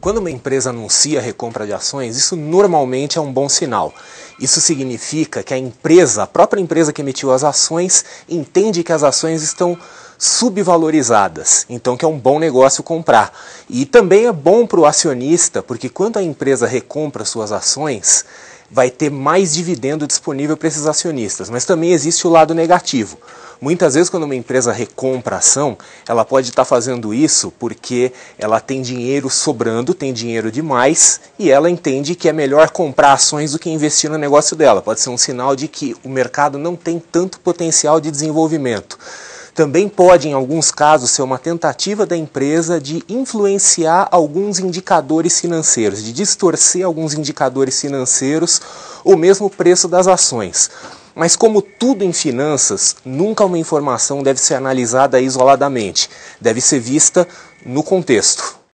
Quando uma empresa anuncia recompra de ações, isso normalmente é um bom sinal. Isso significa que a empresa, a própria empresa que emitiu as ações, entende que as ações estão subvalorizadas, então que é um bom negócio comprar. E também é bom para o acionista, porque quando a empresa recompra suas ações, vai ter mais dividendo disponível para esses acionistas. Mas também existe o lado negativo. Muitas vezes, quando uma empresa recompra ação, ela pode estar tá fazendo isso porque ela tem dinheiro sobrando, tem dinheiro demais e ela entende que é melhor comprar ações do que investir no negócio dela. Pode ser um sinal de que o mercado não tem tanto potencial de desenvolvimento. Também pode, em alguns casos, ser uma tentativa da empresa de influenciar alguns indicadores financeiros, de distorcer alguns indicadores financeiros ou mesmo o preço das ações. Mas, como tudo em finanças, nunca uma informação deve ser analisada isoladamente, deve ser vista no contexto.